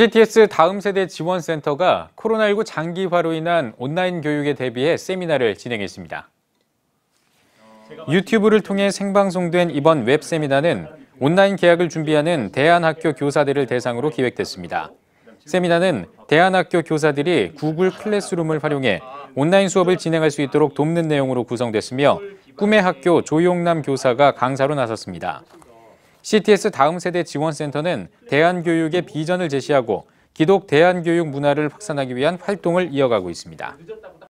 CTS 다음 세대 지원센터가 코로나19 장기화로 인한 온라인 교육에 대비해 세미나를 진행했습니다. 유튜브를 통해 생방송된 이번 웹 세미나는 온라인 계약을 준비하는 대한학교 교사들을 대상으로 기획됐습니다. 세미나는 대한학교 교사들이 구글 클래스룸을 활용해 온라인 수업을 진행할 수 있도록 돕는 내용으로 구성됐으며 꿈의 학교 조용남 교사가 강사로 나섰습니다. CTS 다음 세대 지원센터는 대한교육의 비전을 제시하고 기독 대한교육 문화를 확산하기 위한 활동을 이어가고 있습니다.